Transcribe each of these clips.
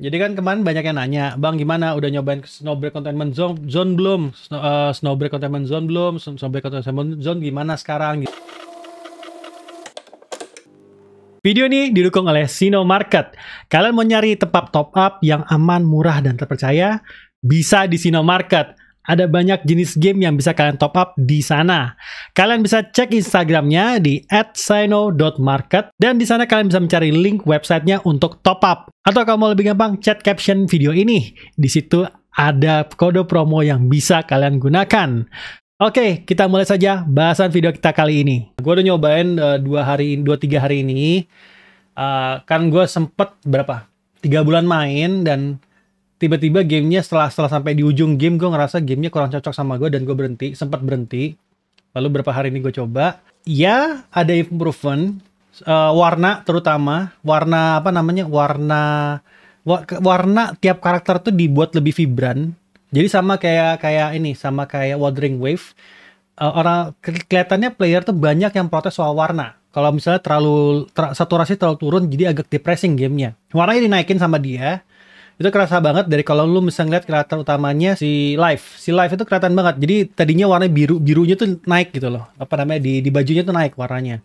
Jadi kan kemarin banyak yang nanya, Bang gimana udah nyobain Snowbreak Containment Zone, zone belum? Snow, uh, eh, Snowbreak Containment Zone belum? Snowbreak Containment Zone gimana sekarang? Gitu. Video ini didukung oleh Sino Market. Kalian mau nyari tempat top up yang aman, murah, dan terpercaya? Bisa di Sino Market. Ada banyak jenis game yang bisa kalian top up di sana. Kalian bisa cek Instagramnya di @sino.market dan di sana kalian bisa mencari link websitenya untuk top up. Atau kalau mau lebih gampang, chat caption video ini. Di situ ada kode promo yang bisa kalian gunakan. Oke, kita mulai saja bahasan video kita kali ini. Gue udah nyobain uh, dua hari, dua tiga hari ini. Uh, kan gue sempet berapa? Tiga bulan main dan tiba-tiba gamenya setelah setelah sampai di ujung game gue ngerasa gamenya kurang cocok sama gue dan gue berhenti sempat berhenti lalu berapa hari ini gue coba ya ada improvement uh, warna terutama warna apa namanya warna warna tiap karakter tuh dibuat lebih vibran jadi sama kayak kayak ini sama kayak watering Wave uh, orang kelihatannya player tuh banyak yang protes soal warna kalau misalnya terlalu ter, saturasi terlalu turun jadi agak depressing gamenya warnanya dinaikin sama dia itu kerasa banget dari kalau lu bisa ngeliat karakter utamanya si Life. Si Life itu kelihatan banget. Jadi tadinya warna biru birunya tuh naik gitu loh. Apa namanya di di bajunya tuh naik warnanya.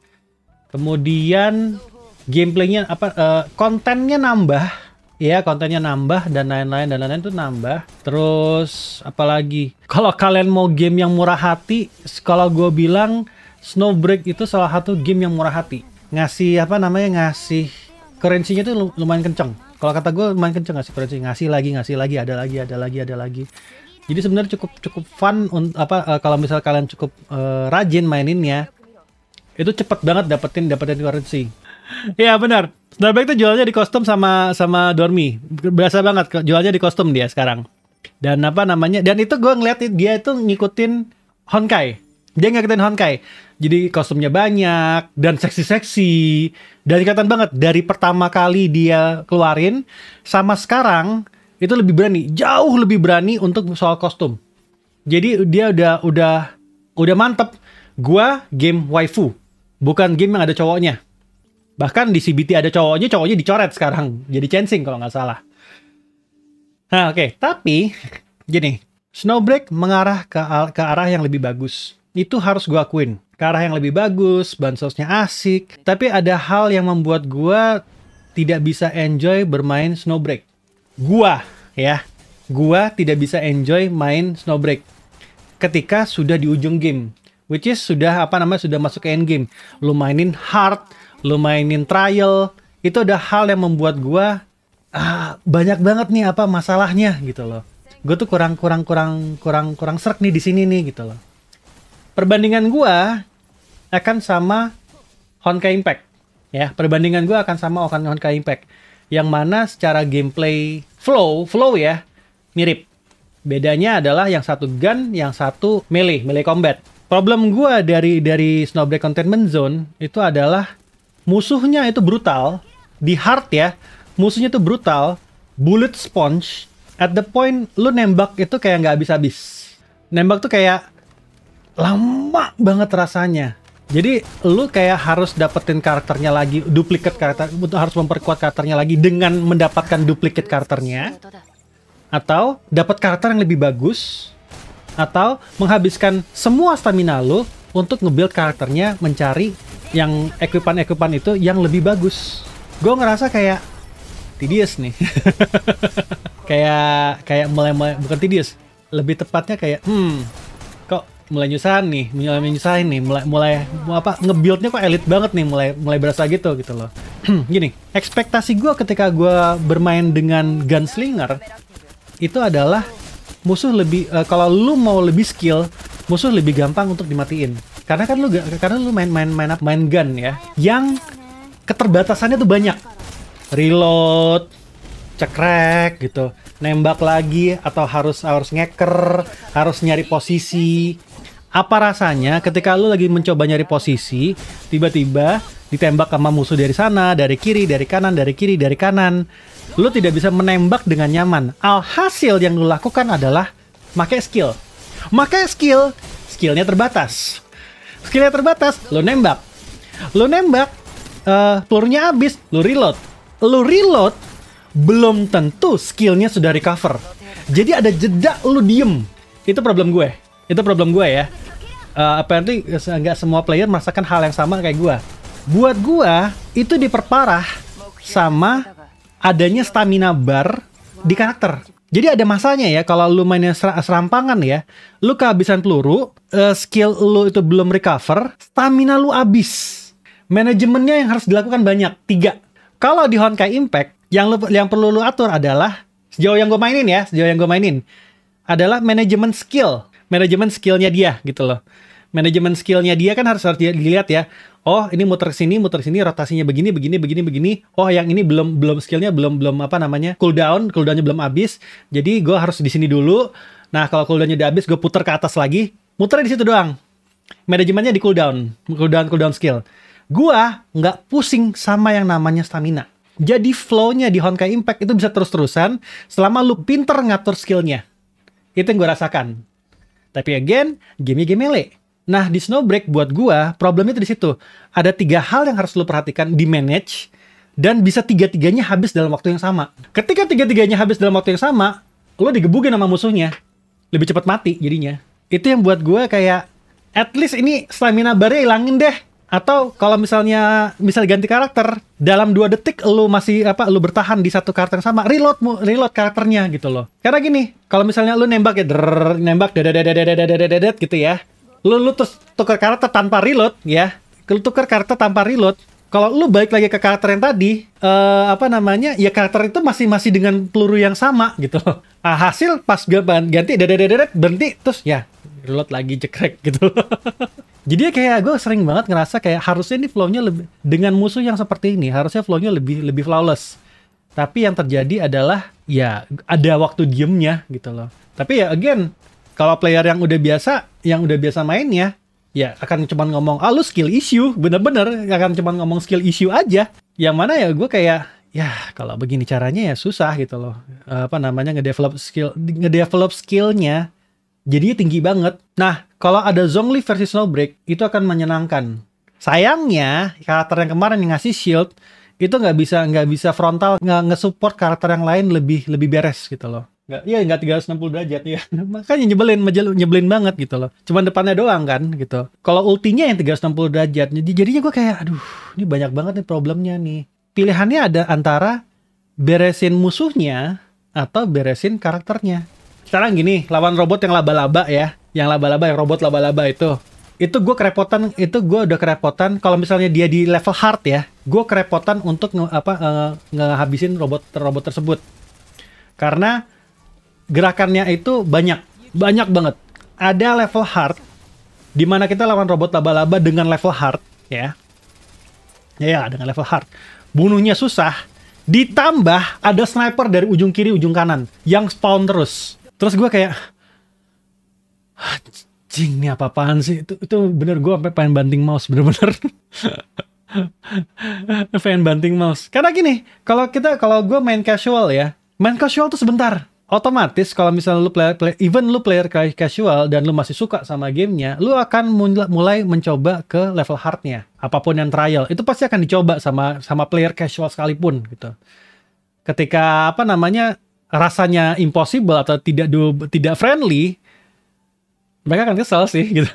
Kemudian gameplaynya apa uh, kontennya nambah ya kontennya nambah dan lain-lain dan lain-lain tuh nambah terus apalagi kalau kalian mau game yang murah hati kalau gue bilang Snowbreak itu salah satu game yang murah hati ngasih apa namanya ngasih currency tuh lumayan kenceng kalau kata gue main kenceng ngasih proyeksi, ngasih lagi, ngasih lagi, ada lagi, ada lagi, ada lagi. Jadi sebenarnya cukup cukup fun untuk apa uh, kalau misal kalian cukup uh, rajin maininnya, itu cepet banget dapetin dapetin currency. Iya benar. sebenarnya itu jualnya di kostum sama sama Dormi. Biasa banget jualnya di kostum dia sekarang. Dan apa namanya? Dan itu gue ngeliat dia itu ngikutin Honkai. Dia ngikutin Honkai. Jadi kostumnya banyak dan seksi-seksi. Dan kelihatan banget dari pertama kali dia keluarin sama sekarang itu lebih berani, jauh lebih berani untuk soal kostum. Jadi dia udah udah udah mantep. Gua game waifu, bukan game yang ada cowoknya. Bahkan di CBT ada cowoknya, cowoknya dicoret sekarang. Jadi chancing kalau nggak salah. Nah, oke. Okay. Tapi gini, Snowbreak mengarah ke, ke arah yang lebih bagus itu harus gue akuin. Ke arah yang lebih bagus, bansosnya asik. Tapi ada hal yang membuat gue tidak bisa enjoy bermain snowbreak. Gua, ya. Gua tidak bisa enjoy main snowbreak. Ketika sudah di ujung game. Which is sudah apa namanya, sudah masuk ke end game. Lu mainin hard, lu mainin trial. Itu ada hal yang membuat gua ah, banyak banget nih apa masalahnya gitu loh. Gue tuh kurang kurang kurang kurang kurang serak nih di sini nih gitu loh perbandingan gua akan sama Honkai Impact. Ya, perbandingan gua akan sama Honkai Impact. Yang mana secara gameplay flow, flow ya, mirip. Bedanya adalah yang satu gun, yang satu melee, melee combat. Problem gua dari dari Snowbreak Containment Zone itu adalah musuhnya itu brutal di hard ya. Musuhnya itu brutal, bullet sponge. At the point lu nembak itu kayak nggak habis-habis. Nembak tuh kayak lama banget rasanya. Jadi lu kayak harus dapetin karakternya lagi, duplikat karakter, harus memperkuat karakternya lagi dengan mendapatkan duplikat karakternya. Atau dapat karakter yang lebih bagus atau menghabiskan semua stamina lu untuk ngebuild karakternya mencari yang equipan equipan itu yang lebih bagus. Gue ngerasa kayak tedious nih. kayak kayak mulai mulai bukan tedious, lebih tepatnya kayak hmm mulai nyusahin nih, mulai nyusahin nih, mulai mulai apa ngebuildnya kok elit banget nih, mulai mulai berasa gitu gitu loh. Gini, ekspektasi gue ketika gue bermain dengan gunslinger itu adalah musuh lebih uh, kalau lu mau lebih skill, musuh lebih gampang untuk dimatiin. Karena kan lu karena lu main main main main gun ya, yang keterbatasannya tuh banyak. Reload, cekrek gitu nembak lagi atau harus harus ngeker harus nyari posisi apa rasanya ketika lu lagi mencoba nyari posisi, tiba-tiba ditembak sama musuh dari sana, dari kiri, dari kanan, dari kiri, dari kanan. Lu tidak bisa menembak dengan nyaman. Alhasil yang lu lakukan adalah pakai skill. Pakai skill, skillnya terbatas. Skillnya terbatas, lu nembak. Lu nembak, uh, eh, pelurunya habis, lu reload. Lu reload, belum tentu skillnya sudah recover. Jadi ada jeda lu diem. Itu problem gue. Itu problem gue ya uh, apparently eh, nggak semua player merasakan hal yang sama kayak gua. Buat gua itu diperparah sama adanya stamina bar di karakter. Jadi ada masanya ya kalau lu mainnya serampangan ya, lu kehabisan peluru, uh, skill lu itu belum recover, stamina lu abis. Manajemennya yang harus dilakukan banyak, tiga. Kalau di Honkai Impact, yang lu, yang perlu lu atur adalah sejauh yang gue mainin ya, sejauh yang gue mainin adalah manajemen skill manajemen skillnya dia gitu loh manajemen skillnya dia kan harus harus dilihat ya oh ini muter sini muter sini rotasinya begini begini begini begini oh yang ini belum belum skillnya belum belum apa namanya cooldown cooldownnya belum habis jadi gue harus di sini dulu nah kalau cooldownnya udah habis gue putar ke atas lagi muter di situ doang manajemennya di cooldown cooldown cooldown skill gue nggak pusing sama yang namanya stamina jadi flow-nya di Honkai Impact itu bisa terus-terusan selama lu pinter ngatur skillnya. Itu yang gue rasakan. Tapi again, game-game melee. Nah, di Snowbreak buat gua problemnya itu di situ. Ada tiga hal yang harus lo perhatikan di manage dan bisa tiga-tiganya habis dalam waktu yang sama. Ketika tiga-tiganya habis dalam waktu yang sama, lo digebukin sama musuhnya. Lebih cepat mati jadinya. Itu yang buat gua kayak at least ini stamina barnya hilangin deh atau kalau misalnya misal ganti karakter dalam dua detik lu masih apa lu bertahan di satu karakter yang sama reload reload karakternya gitu loh karena gini kalau misalnya lu nembak ya drrr, nembak dadadadadadadadadadadad gitu ya lu lu terus tukar karakter tanpa reload ya lu tukar karakter tanpa reload kalau lu balik lagi ke karakter yang tadi uh, apa namanya ya karakter itu masih masih dengan peluru yang sama gitu loh. Nah, hasil pas ganti berhenti terus ya reload lagi cekrek gitu loh. Jadi ya kayak gue sering banget ngerasa kayak harusnya ini flownya lebih dengan musuh yang seperti ini harusnya flownya lebih lebih flawless. Tapi yang terjadi adalah ya ada waktu diemnya gitu loh. Tapi ya again kalau player yang udah biasa yang udah biasa main ya ya akan cuma ngomong ah lu skill issue bener-bener akan cuma ngomong skill issue aja. Yang mana ya gue kayak ya kalau begini caranya ya susah gitu loh apa namanya ngedevelop skill ngedevelop skillnya Jadinya tinggi banget. Nah, kalau ada Zhongli versi Snowbreak, itu akan menyenangkan. Sayangnya, karakter yang kemarin yang ngasih shield, itu nggak bisa nggak bisa frontal nggak ngesupport karakter yang lain lebih lebih beres gitu loh nggak iya nggak 360 derajat ya makanya nyebelin nyebelin banget gitu loh Cuma depannya doang kan gitu kalau ultinya yang 360 derajat jadinya gue kayak aduh ini banyak banget nih problemnya nih pilihannya ada antara beresin musuhnya atau beresin karakternya sekarang gini lawan robot yang laba-laba ya yang laba-laba yang robot laba-laba itu itu gue kerepotan itu gue udah kerepotan kalau misalnya dia di level hard ya gue kerepotan untuk nge, apa ngehabisin ngehabisin robot robot tersebut karena gerakannya itu banyak banyak banget ada level hard dimana kita lawan robot laba-laba dengan level hard ya ya, ya dengan level hard bunuhnya susah ditambah ada sniper dari ujung kiri ujung kanan yang spawn terus terus gue kayak ah, anjing nih apa apaan sih itu itu bener gue sampai pengen banting mouse bener-bener pengen banting mouse karena gini kalau kita kalau gue main casual ya main casual tuh sebentar otomatis kalau misalnya lu player, player even lu player casual dan lu masih suka sama gamenya lu akan mulai mencoba ke level hardnya apapun yang trial itu pasti akan dicoba sama sama player casual sekalipun gitu ketika apa namanya rasanya impossible atau tidak do, tidak friendly, mereka akan kesel sih gitu.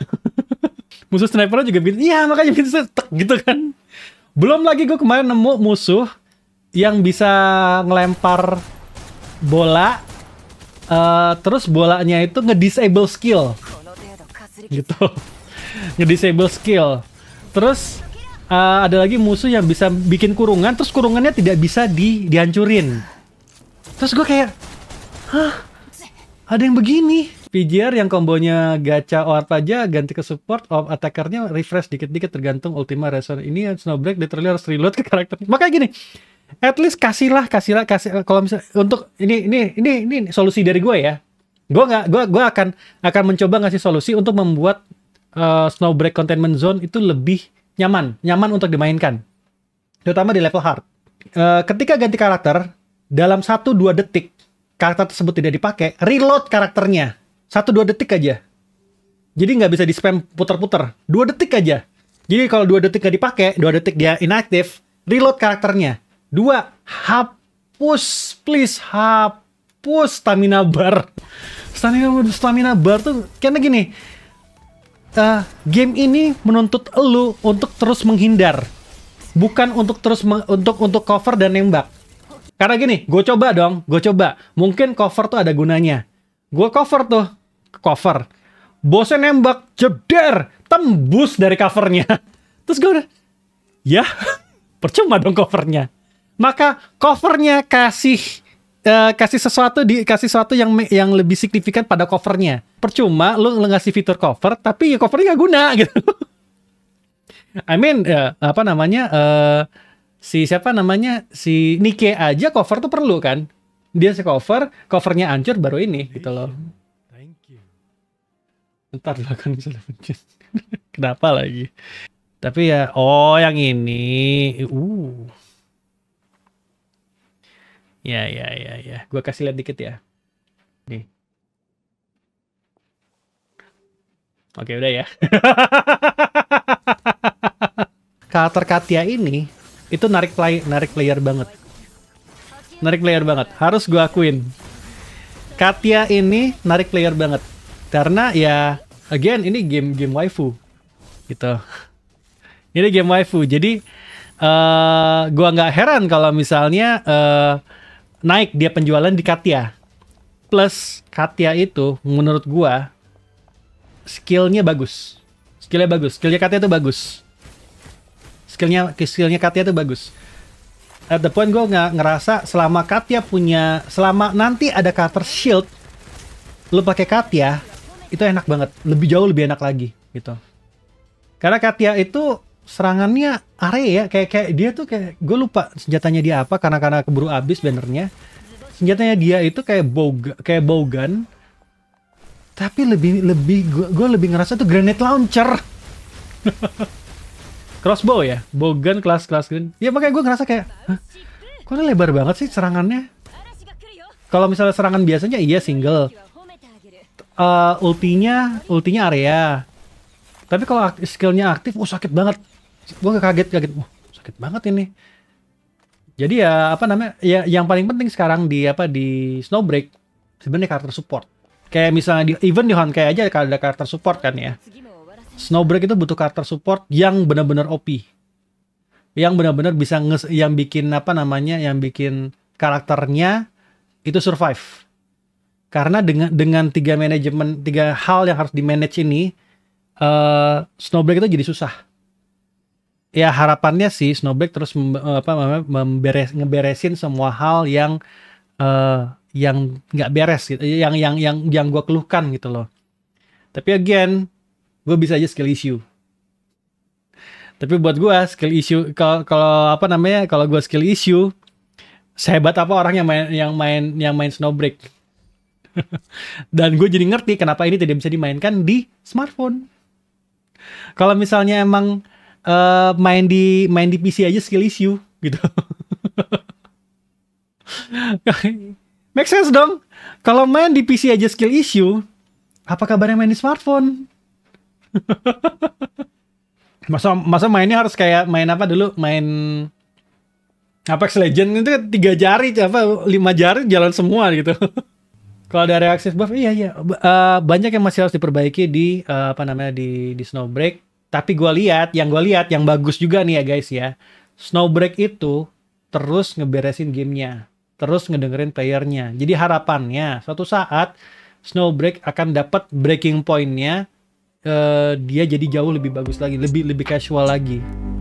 musuh sniper juga bikin, iya makanya bikin setek gitu kan. Belum lagi gue kemarin nemu musuh yang bisa ngelempar bola, uh, terus bolanya itu ngedisable skill, gitu, ngedisable skill. Terus uh, ada lagi musuh yang bisa bikin kurungan, terus kurungannya tidak bisa di dihancurin Terus gue kayak, hah? Ada yang begini? PGR yang kombonya gacha orb aja ganti ke support, of attackernya refresh dikit-dikit tergantung ultima reson Ini Snowbreak literally harus reload ke karakternya. Makanya gini, at least kasihlah kasihlah kasih kalau misalnya untuk ini ini ini ini solusi dari gue ya gue nggak gue gue akan akan mencoba ngasih solusi untuk membuat uh, snowbreak containment zone itu lebih nyaman nyaman untuk dimainkan terutama di level hard uh, ketika ganti karakter dalam 1-2 detik karakter tersebut tidak dipakai, reload karakternya. 1-2 detik aja. Jadi nggak bisa di spam puter-puter. 2 detik aja. Jadi kalau 2 detik nggak dipakai, 2 detik dia inactive, reload karakternya. 2. Hapus, please hapus stamina bar. Stamina, stamina bar tuh kayaknya gini, uh, game ini menuntut elu untuk terus menghindar bukan untuk terus untuk untuk cover dan nembak karena gini, gue coba dong, gue coba. Mungkin cover tuh ada gunanya. Gue cover tuh, cover. Bosnya nembak, jeder, tembus dari covernya. Terus gue udah, ya, percuma dong covernya. Maka covernya kasih uh, kasih sesuatu di kasih sesuatu yang yang lebih signifikan pada covernya. Percuma lu, ngasih fitur cover, tapi ya covernya gak guna gitu. I mean, uh, apa namanya? Uh, si siapa namanya si Nike aja cover tuh perlu kan dia si cover covernya ancur baru ini gitu loh thank you ntar lah kan bisa pencet kenapa lagi tapi ya oh yang ini uh ya ya ya ya Gua kasih lihat dikit ya nih oke udah ya karakter Katia ini itu narik play narik player banget narik player banget harus gua akuin Katia ini narik player banget karena ya again ini game game waifu gitu ini game waifu jadi uh, gua nggak heran kalau misalnya uh, naik dia penjualan di Katia plus Katia itu menurut gua skillnya bagus skillnya bagus skillnya Katia itu bagus skillnya skillnya Katya tuh bagus at the point gue nggak ngerasa selama Katya punya selama nanti ada Carter Shield lu pakai Katya itu enak banget lebih jauh lebih enak lagi gitu karena Katya itu serangannya area ya kayak kayak dia tuh kayak gue lupa senjatanya dia apa karena karena keburu abis bannernya senjatanya dia itu kayak bow kayak gun tapi lebih lebih gue lebih ngerasa tuh granite launcher Crossbow ya? Bogan kelas kelas green. Ya makanya gue ngerasa kayak, kok ini lebar banget sih serangannya? Kalau misalnya serangan biasanya iya single. Uh, ultinya, ultinya area. Tapi kalau skillnya aktif, oh sakit banget. Gue kaget kaget, oh, sakit banget ini. Jadi ya apa namanya? Ya yang paling penting sekarang di apa di Snowbreak sebenarnya karakter support. Kayak misalnya di even di Honkai aja ada karakter support kan ya Snowbreak itu butuh karakter support yang benar-benar OP. Yang benar-benar bisa nges yang bikin apa namanya, yang bikin karakternya itu survive. Karena dengan dengan tiga manajemen, tiga hal yang harus di-manage ini, uh, Snowbreak itu jadi susah. Ya harapannya sih Snowbreak terus mem, eh, apa memberes ngeberesin semua hal yang uh, yang nggak beres gitu, yang yang yang yang gue keluhkan gitu loh. Tapi again, gue bisa aja skill issue tapi buat gue skill issue kalau kalau apa namanya kalau gue skill issue sehebat apa orang yang main yang main yang main snowbreak dan gue jadi ngerti kenapa ini tidak bisa dimainkan di smartphone kalau misalnya emang uh, main di main di PC aja skill issue gitu make sense dong kalau main di PC aja skill issue apa kabarnya main di smartphone masa masa mainnya harus kayak main apa dulu? Main Apex Legend itu kan tiga jari apa lima jari jalan semua gitu. Kalau ada reaksi buff, iya iya uh, banyak yang masih harus diperbaiki di uh, apa namanya di di Snowbreak. Tapi gue lihat, yang gue lihat yang bagus juga nih ya guys ya. Snowbreak itu terus ngeberesin gamenya, terus ngedengerin playernya. Jadi harapannya suatu saat Snowbreak akan dapat breaking pointnya Eh, dia jadi jauh lebih bagus lagi, lebih lebih casual lagi.